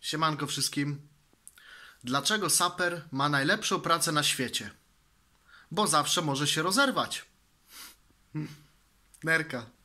Siemanko wszystkim. Dlaczego saper ma najlepszą pracę na świecie? Bo zawsze może się rozerwać. Hmm. Nerka.